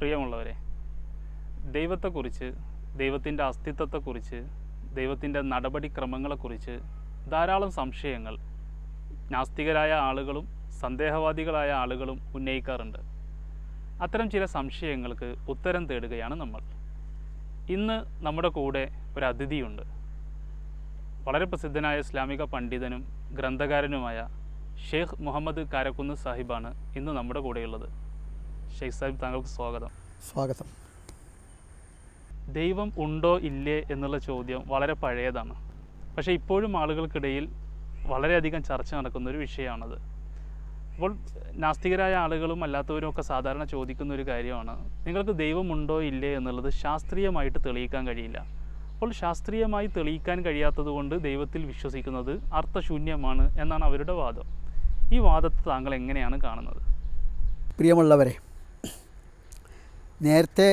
പ്രിയമുള്ളവരെ ദൈവത്തെക്കുറിച്ച് ദൈവത്തിൻ്റെ അസ്തിത്വത്തെക്കുറിച്ച് ദൈവത്തിൻ്റെ നടപടിക്രമങ്ങളെക്കുറിച്ച് ധാരാളം സംശയങ്ങൾ നാസ്തികരായ ആളുകളും സന്ദേഹവാദികളായ ആളുകളും ഉന്നയിക്കാറുണ്ട് അത്തരം ചില സംശയങ്ങൾക്ക് ഉത്തരം തേടുകയാണ് നമ്മൾ ഇന്ന് നമ്മുടെ കൂടെ ഒരു അതിഥിയുണ്ട് വളരെ പ്രസിദ്ധനായ ഇസ്ലാമിക പണ്ഡിതനും ഗ്രന്ഥകാരനുമായ ഷെയ്ഖ് മുഹമ്മദ് കാരക്കുന്ന് സാഹിബാണ് ഇന്ന് നമ്മുടെ കൂടെയുള്ളത് ഷെയ്ഖ് സാഹിബ് താങ്കൾക്ക് സ്വാഗതം സ്വാഗതം ദൈവം ഉണ്ടോ ഇല്ലേ എന്നുള്ള ചോദ്യം വളരെ പഴയതാണ് പക്ഷേ ഇപ്പോഴും ആളുകൾക്കിടയിൽ വളരെയധികം ചർച്ച നടക്കുന്ന ഒരു വിഷയമാണത് അപ്പോൾ നാസ്തികരായ ആളുകളും അല്ലാത്തവരും ഒക്കെ സാധാരണ ചോദിക്കുന്ന ഒരു കാര്യമാണ് നിങ്ങൾക്ക് ദൈവമുണ്ടോ ഇല്ലേ എന്നുള്ളത് ശാസ്ത്രീയമായിട്ട് തെളിയിക്കാൻ കഴിയില്ല അപ്പോൾ ശാസ്ത്രീയമായി തെളിയിക്കാൻ കഴിയാത്തതുകൊണ്ട് ദൈവത്തിൽ വിശ്വസിക്കുന്നത് അർത്ഥശൂന്യമാണ് എന്നാണ് അവരുടെ വാദം ഈ വാദത്തെ താങ്കൾ എങ്ങനെയാണ് കാണുന്നത് പ്രിയമുള്ളവരെ നേരത്തെ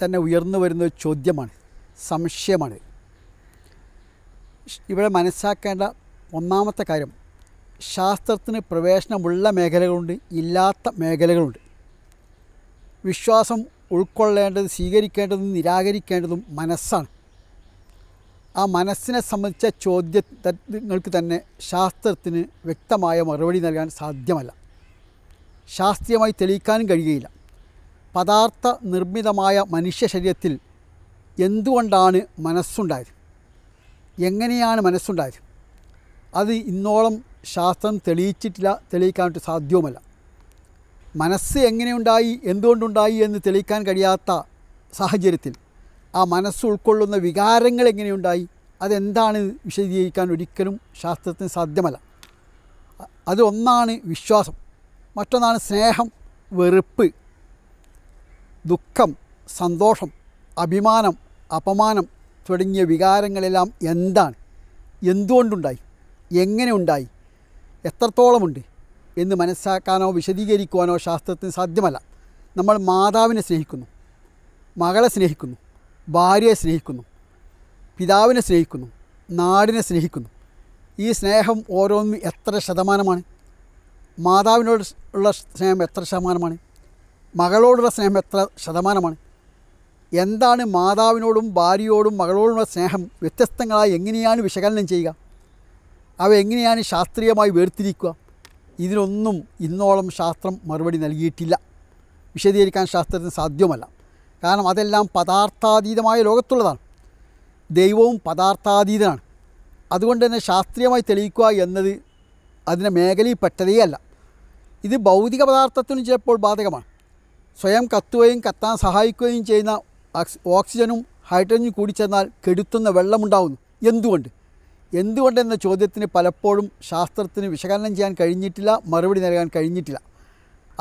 തന്നെ ഉയർന്നു വരുന്ന ഒരു ചോദ്യമാണ് സംശയമാണ് ഇവിടെ മനസ്സാക്കേണ്ട ഒന്നാമത്തെ കാര്യം ശാസ്ത്രത്തിന് പ്രവേശനമുള്ള മേഖലകളുണ്ട് ഇല്ലാത്ത മേഖലകളുണ്ട് വിശ്വാസം ഉൾക്കൊള്ളേണ്ടത് സ്വീകരിക്കേണ്ടതും നിരാകരിക്കേണ്ടതും മനസ്സാണ് ആ മനസ്സിനെ സംബന്ധിച്ച ചോദ്യങ്ങൾക്ക് തന്നെ ശാസ്ത്രത്തിന് വ്യക്തമായ മറുപടി നൽകാൻ സാധ്യമല്ല ശാസ്ത്രീയമായി തെളിയിക്കാനും കഴിയുകയില്ല പദാർത്ഥ നിർമ്മിതമായ മനുഷ്യ ശരീരത്തിൽ എന്തുകൊണ്ടാണ് മനസ്സുണ്ടായത് എങ്ങനെയാണ് മനസ്സുണ്ടായത് അത് ഇന്നോളം ശാസ്ത്രം തെളിയിച്ചിട്ടില്ല തെളിയിക്കാനായിട്ട് സാധ്യവുമല്ല മനസ്സ് എങ്ങനെയുണ്ടായി എന്തുകൊണ്ടുണ്ടായി എന്ന് തെളിയിക്കാൻ കഴിയാത്ത സാഹചര്യത്തിൽ ആ മനസ്സ് ഉൾക്കൊള്ളുന്ന വികാരങ്ങൾ എങ്ങനെയുണ്ടായി അതെന്താണ് വിശദീകരിക്കാൻ ഒരിക്കലും ശാസ്ത്രത്തിന് സാധ്യമല്ല അത് ഒന്നാണ് വിശ്വാസം മറ്റൊന്നാണ് സ്നേഹം വെറുപ്പ് ദുഃഖം സന്തോഷം അഭിമാനം അപമാനം തുടങ്ങിയ വികാരങ്ങളെല്ലാം എന്താണ് എന്തുകൊണ്ടുണ്ടായി എങ്ങനെ ഉണ്ടായി എത്രത്തോളമുണ്ട് എന്ന് മനസ്സിലാക്കാനോ വിശദീകരിക്കുവാനോ ശാസ്ത്രത്തിന് സാധ്യമല്ല നമ്മൾ മാതാവിനെ സ്നേഹിക്കുന്നു മകളെ സ്നേഹിക്കുന്നു ഭാര്യയെ സ്നേഹിക്കുന്നു പിതാവിനെ സ്നേഹിക്കുന്നു നാടിനെ സ്നേഹിക്കുന്നു ഈ സ്നേഹം ഓരോന്നും എത്ര ശതമാനമാണ് മാതാവിനോട് ഉള്ള സ്നേഹം എത്ര ശതമാനമാണ് മകളോടുള്ള സ്നേഹം എത്ര ശതമാനമാണ് എന്താണ് മാതാവിനോടും ഭാര്യയോടും മകളോടുള്ള സ്നേഹം വ്യത്യസ്തങ്ങളായി എങ്ങനെയാണ് വിശകലനം ചെയ്യുക അവ എങ്ങനെയാണ് ശാസ്ത്രീയമായി വേർതിരിക്കുക ഇതിനൊന്നും ഇന്നോളം ശാസ്ത്രം മറുപടി നൽകിയിട്ടില്ല വിശദീകരിക്കാൻ ശാസ്ത്രത്തിന് സാധ്യമല്ല കാരണം അതെല്ലാം പദാർത്ഥാതീതമായ ലോകത്തുള്ളതാണ് ദൈവവും പദാർത്ഥാതീതനാണ് അതുകൊണ്ട് തന്നെ ശാസ്ത്രീയമായി തെളിയിക്കുക എന്നത് അതിൻ്റെ മേഖലയിൽ പെട്ടതേ അല്ല ഇത് ഭൗതിക പദാർത്ഥത്തിനും ചിലപ്പോൾ ബാധകമാണ് സ്വയം കത്തുകയും കത്താൻ സഹായിക്കുകയും ചെയ്യുന്ന ഓക്സിജനും ഹൈഡ്രജനും കൂടി ചെന്നാൽ കെടുത്തുന്ന വെള്ളമുണ്ടാവുന്നു എന്തുകൊണ്ട് എന്തുകൊണ്ടെന്ന ചോദ്യത്തിന് പലപ്പോഴും ശാസ്ത്രത്തിന് വിശകലനം ചെയ്യാൻ കഴിഞ്ഞിട്ടില്ല മറുപടി നൽകാൻ കഴിഞ്ഞിട്ടില്ല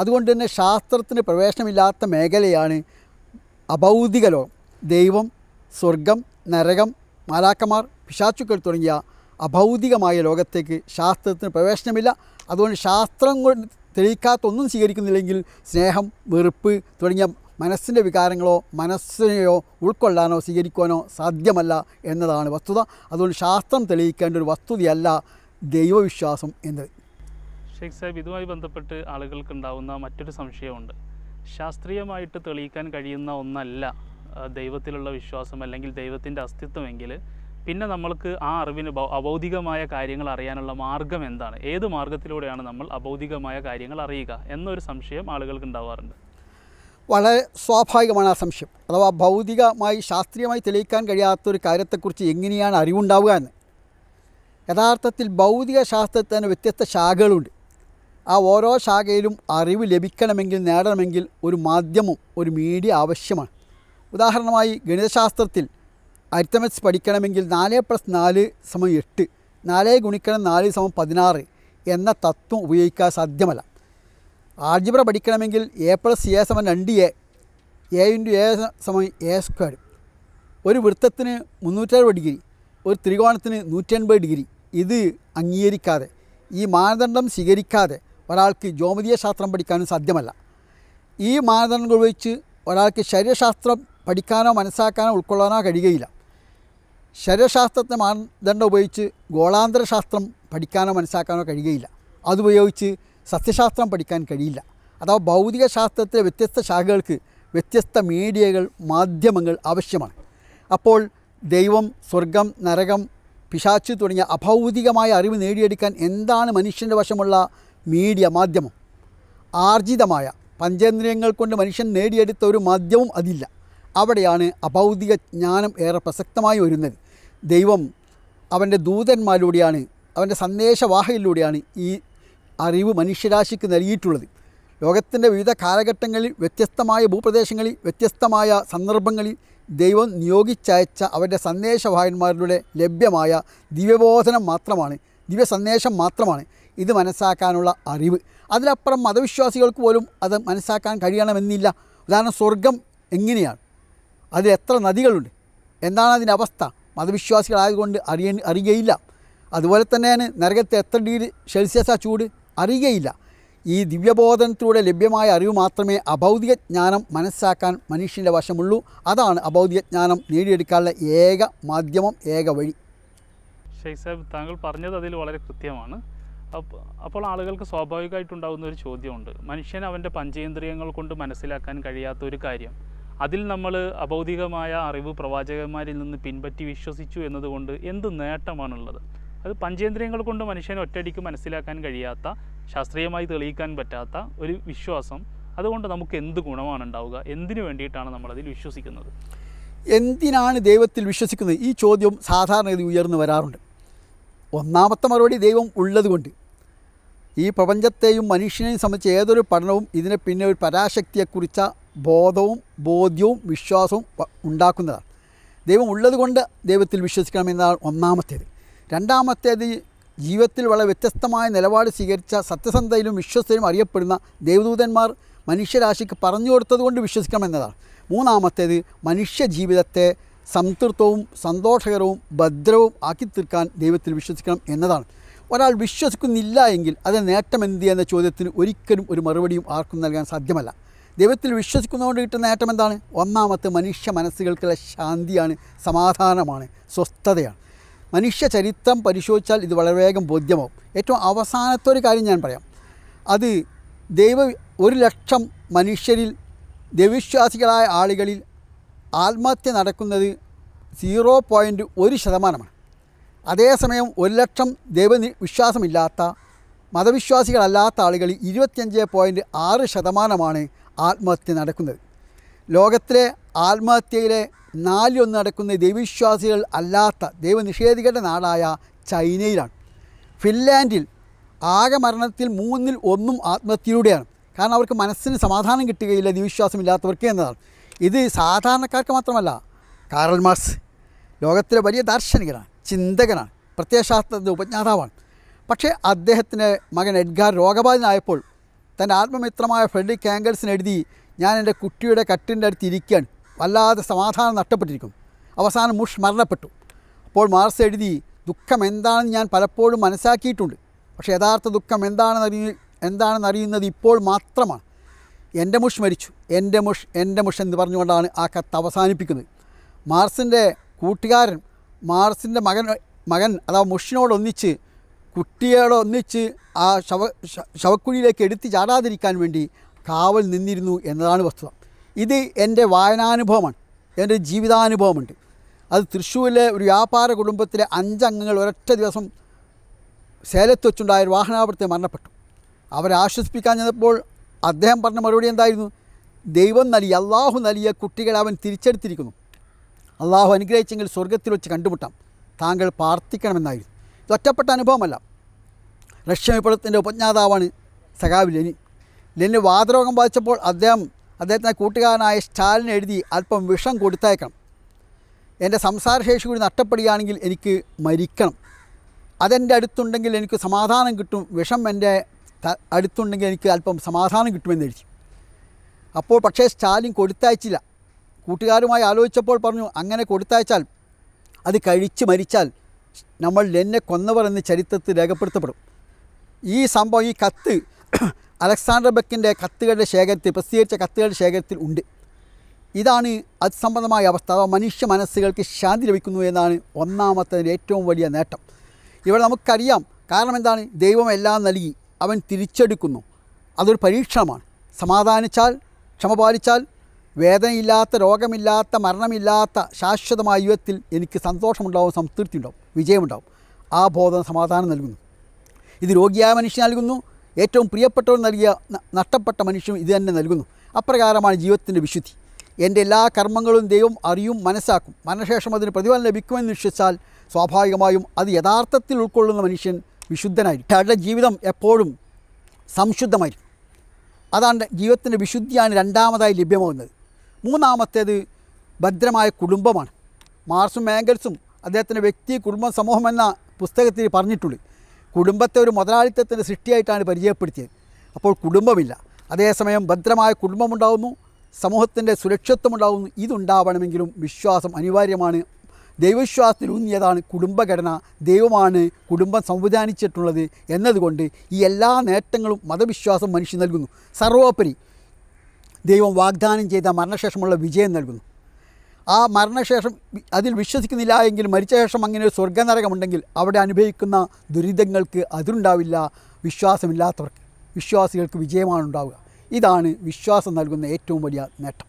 അതുകൊണ്ട് തന്നെ ശാസ്ത്രത്തിന് പ്രവേശനമില്ലാത്ത മേഖലയാണ് അഭൗതിക ലോകം ദൈവം സ്വർഗം നരകം മാലാക്കമാർ പിശാച്ചുക്കൾ തുടങ്ങിയ അഭൗതികമായ ലോകത്തേക്ക് ശാസ്ത്രത്തിന് പ്രവേശനമില്ല അതുകൊണ്ട് ശാസ്ത്രം കൊണ്ട് തെളിയിക്കാത്തൊന്നും സ്വീകരിക്കുന്നില്ലെങ്കിൽ സ്നേഹം വെറുപ്പ് തുടങ്ങിയ മനസ്സിൻ്റെ വികാരങ്ങളോ മനസ്സിനെയോ ഉൾക്കൊള്ളാനോ സ്വീകരിക്കുവാനോ സാധ്യമല്ല എന്നതാണ് വസ്തുത അതുകൊണ്ട് ശാസ്ത്രം തെളിയിക്കേണ്ട ഒരു വസ്തുതയല്ല ദൈവവിശ്വാസം എന്നത് ഷെയ്ഖ് സാഹിബ് ഇതുമായി ബന്ധപ്പെട്ട് ആളുകൾക്ക് ഉണ്ടാവുന്ന മറ്റൊരു സംശയമുണ്ട് ശാസ്ത്രീയമായിട്ട് തെളിയിക്കാൻ കഴിയുന്ന ഒന്നല്ല ദൈവത്തിലുള്ള വിശ്വാസം അല്ലെങ്കിൽ ദൈവത്തിൻ്റെ അസ്തിത്വമെങ്കിൽ പിന്നെ നമ്മൾക്ക് ആ അറിവിന് അബൗദ്ധികമായ കാര്യങ്ങൾ അറിയാനുള്ള മാർഗം എന്താണ് ഏത് മാർഗത്തിലൂടെയാണ് നമ്മൾ അബൗദ്ധികമായ കാര്യങ്ങൾ അറിയുക എന്നൊരു സംശയം ആളുകൾക്ക് ഉണ്ടാവാറുണ്ട് വളരെ സ്വാഭാവികമാണ് ആ സംശയം അഥവാ ഭൗതികമായി ശാസ്ത്രീയമായി തെളിയിക്കാൻ കഴിയാത്തൊരു കാര്യത്തെക്കുറിച്ച് എങ്ങനെയാണ് അറിവുണ്ടാവുക എന്ന് യഥാർത്ഥത്തിൽ ഭൗതിക ശാസ്ത്രത്തിൽ തന്നെ വ്യത്യസ്ത ശാഖകളുണ്ട് ആ ഓരോ ശാഖയിലും അറിവ് ലഭിക്കണമെങ്കിൽ നേടണമെങ്കിൽ ഒരു മാധ്യമം ഒരു മീഡിയ ആവശ്യമാണ് ഉദാഹരണമായി ഗണിതശാസ്ത്രത്തിൽ അരിത്തമെറ്റ്സ് പഠിക്കണമെങ്കിൽ നാല് പ്ലസ് നാല് സമം എട്ട് നാല് ഗുണിക്കണം നാല് സമം പതിനാറ് എന്ന തത്വം ഉപയോഗിക്കാൻ സാധ്യമല്ല ആൾജിബ്ര പഠിക്കണമെങ്കിൽ എ പ്ലസ് എ സമം രണ്ട് എ എ ഇൻറ്റു എ സമം എ സ്ക്വയർ ഒരു വൃത്തത്തിന് മുന്നൂറ്ററുപത് ഡിഗ്രി ഒരു ത്രികോണത്തിന് നൂറ്റൻപത് ഡിഗ്രി ഇത് അംഗീകരിക്കാതെ ഈ മാനദണ്ഡം സ്വീകരിക്കാതെ ഒരാൾക്ക് ജ്യോമതീയ ശാസ്ത്രം പഠിക്കാനും സാധ്യമല്ല ഈ മാനദണ്ഡങ്ങൾ ഉപയോഗിച്ച് ഒരാൾക്ക് ശരീരശാസ്ത്രം പഠിക്കാനോ മനസ്സാക്കാനോ ഉൾക്കൊള്ളാനോ കഴിയുകയില്ല ശരീരശാസ്ത്രത്തിന് മാനദണ്ഡം ഉപയോഗിച്ച് ഗോളാന്തര ശാസ്ത്രം പഠിക്കാനോ മനസ്സിലാക്കാനോ കഴിയുകയില്ല അതുപയോഗിച്ച് സസ്യശാസ്ത്രം പഠിക്കാൻ കഴിയില്ല അഥവാ ഭൗതിക ശാസ്ത്രത്തിലെ വ്യത്യസ്ത ശാഖകൾക്ക് വ്യത്യസ്ത മീഡിയകൾ മാധ്യമങ്ങൾ ആവശ്യമാണ് അപ്പോൾ ദൈവം സ്വർഗം നരകം പിശാച്ച് തുടങ്ങിയ അഭൗതികമായ അറിവ് നേടിയെടുക്കാൻ എന്താണ് മനുഷ്യൻ്റെ വശമുള്ള മീഡിയ മാധ്യമം ആർജിതമായ പഞ്ചേന്ദ്രിയങ്ങൾ കൊണ്ട് മനുഷ്യൻ നേടിയെടുത്ത ഒരു മാധ്യമം അതില്ല അവിടെയാണ് അഭൗതിക ജ്ഞാനം ഏറെ പ്രസക്തമായി വരുന്നത് ദൈവം അവൻ്റെ ദൂതന്മാരിലൂടെയാണ് അവൻ്റെ സന്ദേശവാഹയിലൂടെയാണ് ഈ അറിവ് മനുഷ്യരാശിക്ക് നൽകിയിട്ടുള്ളത് ലോകത്തിൻ്റെ വിവിധ കാലഘട്ടങ്ങളിൽ വ്യത്യസ്തമായ ഭൂപ്രദേശങ്ങളിൽ വ്യത്യസ്തമായ സന്ദർഭങ്ങളിൽ ദൈവം നിയോഗിച്ചയച്ച അവൻ്റെ സന്ദേശവാഹന്മാരിലൂടെ ലഭ്യമായ ദിവ്യബോധനം മാത്രമാണ് ദിവ്യ സന്ദേശം മാത്രമാണ് ഇത് മനസ്സാക്കാനുള്ള അറിവ് അതിലപ്പുറം മതവിശ്വാസികൾക്ക് പോലും അത് മനസ്സാക്കാൻ കഴിയണമെന്നില്ല ഉദാഹരണം സ്വർഗം എങ്ങനെയാണ് അതിൽ എത്ര നദികളുണ്ട് എന്താണ് അതിൻ്റെ അവസ്ഥ മതവിശ്വാസികളായതുകൊണ്ട് അറിയ അറിയുകയില്ല അതുപോലെ തന്നെയാണ് നരകത്തെ എത്ര ഡിഗ്രി ആ ചൂട് അറിയുകയില്ല ഈ ദിവ്യബോധനത്തിലൂടെ ലഭ്യമായ അറിവ് മാത്രമേ അഭൗതിക ജ്ഞാനം മനസ്സാക്കാൻ മനുഷ്യൻ്റെ വശമുള്ളൂ അതാണ് അഭൗതിക ജ്ഞാനം നേടിയെടുക്കാനുള്ള ഏക മാധ്യമം ഏക വഴി ഷെയ്ഖ് സാഹിബ് താങ്കൾ പറഞ്ഞത് അതിൽ വളരെ കൃത്യമാണ് അപ്പോൾ ആളുകൾക്ക് സ്വാഭാവികമായിട്ടുണ്ടാകുന്ന ഒരു ചോദ്യമുണ്ട് മനുഷ്യൻ അവൻ്റെ പഞ്ചേന്ദ്രിയങ്ങൾ കൊണ്ട് മനസ്സിലാക്കാൻ കഴിയാത്ത ഒരു കാര്യം അതിൽ നമ്മൾ അബൗദികമായ അറിവ് പ്രവാചകന്മാരിൽ നിന്ന് പിൻപറ്റി വിശ്വസിച്ചു എന്നതുകൊണ്ട് എന്ത് നേട്ടമാണുള്ളത് അത് പഞ്ചേന്ദ്രിയങ്ങൾ കൊണ്ട് മനുഷ്യന് ഒറ്റയടിക്ക് മനസ്സിലാക്കാൻ കഴിയാത്ത ശാസ്ത്രീയമായി തെളിയിക്കാൻ പറ്റാത്ത ഒരു വിശ്വാസം അതുകൊണ്ട് നമുക്ക് എന്ത് ഗുണമാണ് ഉണ്ടാവുക എന്തിനു വേണ്ടിയിട്ടാണ് നമ്മളതിൽ വിശ്വസിക്കുന്നത് എന്തിനാണ് ദൈവത്തിൽ വിശ്വസിക്കുന്നത് ഈ ചോദ്യം സാധാരണഗതി ഉയർന്നു വരാറുണ്ട് ഒന്നാമത്തെ മറുപടി ദൈവം ഉള്ളതുകൊണ്ട് ഈ പ്രപഞ്ചത്തെയും മനുഷ്യനെയും സംബന്ധിച്ച് ഏതൊരു പഠനവും ഇതിനെ പിന്നെ ഒരു പരാശക്തിയെക്കുറിച്ച ബോധവും ബോധ്യവും വിശ്വാസവും ഉണ്ടാക്കുന്നതാണ് ദൈവം ഉള്ളതുകൊണ്ട് ദൈവത്തിൽ വിശ്വസിക്കണമെന്നതാണ് ഒന്നാമത്തേത് രണ്ടാമത്തേത് ജീവിതത്തിൽ വളരെ വ്യത്യസ്തമായ നിലപാട് സ്വീകരിച്ച സത്യസന്ധയിലും വിശ്വസ്തയിലും അറിയപ്പെടുന്ന ദേവദൂതന്മാർ മനുഷ്യരാശിക്ക് പറഞ്ഞു കൊടുത്തതുകൊണ്ട് വിശ്വസിക്കണമെന്നതാണ് മൂന്നാമത്തേത് മനുഷ്യ ജീവിതത്തെ സംതൃപ്തവും സന്തോഷകരവും ഭദ്രവും ആക്കി തീർക്കാൻ ദൈവത്തിൽ വിശ്വസിക്കണം എന്നതാണ് ഒരാൾ വിശ്വസിക്കുന്നില്ല എങ്കിൽ അത് നേട്ടമെന്ത് എന്ന ചോദ്യത്തിന് ഒരിക്കലും ഒരു മറുപടിയും ആർക്കും നൽകാൻ സാധ്യമല്ല ദൈവത്തിൽ വിശ്വസിക്കുന്നതുകൊണ്ട് കിട്ടുന്ന നേട്ടം എന്താണ് ഒന്നാമത്തെ മനുഷ്യ മനസ്സുകൾക്കുള്ള ശാന്തിയാണ് സമാധാനമാണ് സ്വസ്ഥതയാണ് മനുഷ്യ ചരിത്രം പരിശോധിച്ചാൽ ഇത് വളരെ വേഗം ബോധ്യമാവും ഏറ്റവും അവസാനത്തെ ഒരു കാര്യം ഞാൻ പറയാം അത് ദൈവ ഒരു ലക്ഷം മനുഷ്യരിൽ ദൈവവിശ്വാസികളായ ആളുകളിൽ ആത്മഹത്യ നടക്കുന്നത് സീറോ പോയിൻറ്റ് ഒരു ശതമാനമാണ് അതേസമയം ഒരു ലക്ഷം ദൈവ വിശ്വാസമില്ലാത്ത മതവിശ്വാസികളല്ലാത്ത ആളുകളിൽ ഇരുപത്തിയഞ്ച് പോയിൻറ്റ് ആറ് ശതമാനമാണ് ആത്മഹത്യ നടക്കുന്നത് ലോകത്തിലെ ആത്മഹത്യയിലെ നാലിലൊന്ന് നടക്കുന്ന ദൈവവിശ്വാസികൾ അല്ലാത്ത ദൈവനിഷേധികളുടെ നാടായ ചൈനയിലാണ് ഫിൻലാൻഡിൽ ആകെ മരണത്തിൽ മൂന്നിൽ ഒന്നും ആത്മഹത്യയിലൂടെയാണ് കാരണം അവർക്ക് മനസ്സിന് സമാധാനം കിട്ടുകയില്ല ദൈവവിശ്വാസമില്ലാത്തവർക്ക് എന്നതാണ് ഇത് സാധാരണക്കാർക്ക് മാത്രമല്ല കാറൽ മാർസ് ലോകത്തിലെ വലിയ ദാർശനികനാണ് ചിന്തകനാണ് പ്രത്യയശാസ്ത്രത്തിൻ്റെ ഉപജ്ഞാതാവാണ് പക്ഷേ അദ്ദേഹത്തിൻ്റെ മകൻ എഡ്ഗാർ രോഗബാധിതനായപ്പോൾ തൻ്റെ ആത്മമിത്രമായ ഫ്രെഡി കാങ്കൽസിന് എഴുതി ഞാൻ എൻ്റെ കുട്ടിയുടെ കട്ടിൻ്റെ അടുത്ത് ഇരിക്കാൻ വല്ലാതെ സമാധാനം നഷ്ടപ്പെട്ടിരിക്കും അവസാനം മുഷ് മരണപ്പെട്ടു അപ്പോൾ മാർസ് എഴുതി ദുഃഖം എന്താണെന്ന് ഞാൻ പലപ്പോഴും മനസ്സാക്കിയിട്ടുണ്ട് പക്ഷേ യഥാർത്ഥ ദുഃഖം എന്താണെന്ന് അറിയ എന്താണെന്ന് അറിയുന്നത് ഇപ്പോൾ മാത്രമാണ് എൻ്റെ മുഷ് മരിച്ചു എൻ്റെ മുഷ് എൻ്റെ മുഷ് എന്ന് പറഞ്ഞുകൊണ്ടാണ് ആ കത്ത് അവസാനിപ്പിക്കുന്നത് മാർസിൻ്റെ കൂട്ടുകാരൻ മാർസിൻ്റെ മകൻ മകൻ അഥവാ മുഷിനോടൊന്നിച്ച് കുട്ടികളെ ഒന്നിച്ച് ആ ശവ ശവക്കുഴിയിലേക്ക് എടുത്ത് ചാടാതിരിക്കാൻ വേണ്ടി കാവൽ നിന്നിരുന്നു എന്നതാണ് വസ്തുത ഇത് എൻ്റെ വായനാനുഭവമാണ് എൻ്റെ ജീവിതാനുഭവമുണ്ട് അത് തൃശ്ശൂരിലെ ഒരു വ്യാപാര കുടുംബത്തിലെ അഞ്ചംഗങ്ങൾ ഒരൊറ്റ ദിവസം സേലത്ത് വെച്ചുണ്ടായ ഒരു വാഹനാപകടത്തിൽ മരണപ്പെട്ടു അവരെ ആശ്വസിപ്പിക്കാൻ ചെന്നപ്പോൾ അദ്ദേഹം പറഞ്ഞ മറുപടി എന്തായിരുന്നു ദൈവം നൽകി അള്ളാഹു നൽകിയ കുട്ടികളെ അവൻ തിരിച്ചെടുത്തിരിക്കുന്നു അള്ളാഹു അനുഗ്രഹിച്ചെങ്കിൽ സ്വർഗത്തിൽ വെച്ച് കണ്ടുമുട്ടാം താങ്കൾ പ്രാർത്ഥിക്കണമെന്നായിരുന്നു ഇത് ഒറ്റപ്പെട്ട അനുഭവമല്ല റഷ്യ വിപ്ലവത്തിൻ്റെ ഉപജ്ഞാതാവാണ് സഖാവ് ലെനിൻ ലെനിന് വാതരോഗം ബാധിച്ചപ്പോൾ അദ്ദേഹം അദ്ദേഹത്തിൻ്റെ കൂട്ടുകാരനായ സ്റ്റാലിൻ എഴുതി അല്പം വിഷം കൊടുത്തയക്കണം എൻ്റെ സംസാരശേഷി കൂടി നഷ്ടപ്പെടുകയാണെങ്കിൽ എനിക്ക് മരിക്കണം അതെൻ്റെ അടുത്തുണ്ടെങ്കിൽ എനിക്ക് സമാധാനം കിട്ടും വിഷം എൻ്റെ അടുത്തുണ്ടെങ്കിൽ എനിക്ക് അല്പം സമാധാനം കിട്ടുമെന്ന് എഴുതി അപ്പോൾ പക്ഷേ സ്റ്റാലിൻ കൊടുത്തയച്ചില്ല കൂട്ടുകാരുമായി ആലോചിച്ചപ്പോൾ പറഞ്ഞു അങ്ങനെ കൊടുത്തയച്ചാൽ അത് കഴിച്ച് മരിച്ചാൽ നമ്മൾ എന്നെ കൊന്നവർ എന്ന് ചരിത്രത്തിൽ രേഖപ്പെടുത്തപ്പെടും ഈ സംഭവം ഈ കത്ത് അലക്സാണ്ടർ ബെക്കിൻ്റെ കത്തുകളുടെ ശേഖരത്തിൽ പ്രസിദ്ധീകരിച്ച കത്തുകളുടെ ശേഖരത്തിൽ ഉണ്ട് ഇതാണ് അത് സംബന്ധമായ അവസ്ഥ അഥവാ മനുഷ്യ മനസ്സുകൾക്ക് ശാന്തി ലഭിക്കുന്നു എന്നാണ് ഒന്നാമത്തെ ഏറ്റവും വലിയ നേട്ടം ഇവിടെ നമുക്കറിയാം കാരണം എന്താണ് ദൈവം എല്ലാം നൽകി അവൻ തിരിച്ചെടുക്കുന്നു അതൊരു പരീക്ഷണമാണ് സമാധാനിച്ചാൽ ക്ഷമ പാലിച്ചാൽ വേദനയില്ലാത്ത രോഗമില്ലാത്ത മരണമില്ലാത്ത ശാശ്വതമായ യുഗത്തിൽ എനിക്ക് സന്തോഷമുണ്ടാവും സംതൃപ്തി ഉണ്ടാവും വിജയമുണ്ടാവും ആ ബോധം സമാധാനം നൽകുന്നു ഇത് രോഗിയായ മനുഷ്യൻ നൽകുന്നു ഏറ്റവും പ്രിയപ്പെട്ടവർ നൽകിയ നഷ്ടപ്പെട്ട മനുഷ്യനും ഇത് തന്നെ നൽകുന്നു അപ്രകാരമാണ് ജീവിതത്തിൻ്റെ വിശുദ്ധി എൻ്റെ എല്ലാ കർമ്മങ്ങളും ദൈവം അറിയും മനസ്സാക്കും മനഃശേഷം അതിന് പ്രതിഫലം ലഭിക്കുമെന്ന് വിശ്വസിച്ചാൽ സ്വാഭാവികമായും അത് യഥാർത്ഥത്തിൽ ഉൾക്കൊള്ളുന്ന മനുഷ്യൻ വിശുദ്ധനായിരിക്കും അയാളുടെ ജീവിതം എപ്പോഴും സംശുദ്ധമായിരിക്കും അതാണ് ജീവിതത്തിൻ്റെ വിശുദ്ധിയാണ് രണ്ടാമതായി ലഭ്യമാകുന്നത് മൂന്നാമത്തേത് ഭദ്രമായ കുടുംബമാണ് മാർസും മാങ്കൽസും അദ്ദേഹത്തിൻ്റെ വ്യക്തി കുടുംബം സമൂഹം എന്ന പുസ്തകത്തിൽ പറഞ്ഞിട്ടുള്ളൂ കുടുംബത്തെ ഒരു മുതലാളിത്തത്തിൻ്റെ സൃഷ്ടിയായിട്ടാണ് പരിചയപ്പെടുത്തിയത് അപ്പോൾ കുടുംബമില്ല അതേസമയം ഭദ്രമായ കുടുംബമുണ്ടാകുന്നു സമൂഹത്തിൻ്റെ സുരക്ഷിത്വമുണ്ടാകുന്നു ഇതുണ്ടാവണമെങ്കിലും വിശ്വാസം അനിവാര്യമാണ് ദൈവവിശ്വാസത്തിലൂന്നിയതാണ് കുടുംബഘടന ദൈവമാണ് കുടുംബം സംവിധാനിച്ചിട്ടുള്ളത് എന്നതുകൊണ്ട് ഈ എല്ലാ നേട്ടങ്ങളും മതവിശ്വാസം മനുഷ്യൻ നൽകുന്നു സർവോപരി ദൈവം വാഗ്ദാനം ചെയ്ത മരണശേഷമുള്ള വിജയം നൽകുന്നു ആ മരണശേഷം അതിൽ വിശ്വസിക്കുന്നില്ല എങ്കിൽ മരിച്ച ശേഷം അങ്ങനെ ഒരു സ്വർഗനരകമുണ്ടെങ്കിൽ അവിടെ അനുഭവിക്കുന്ന ദുരിതങ്ങൾക്ക് അതിരുണ്ടാവില്ല വിശ്വാസമില്ലാത്തവർക്ക് വിശ്വാസികൾക്ക് വിജയമാണ് ഉണ്ടാവുക ഇതാണ് വിശ്വാസം നൽകുന്ന ഏറ്റവും വലിയ നേട്ടം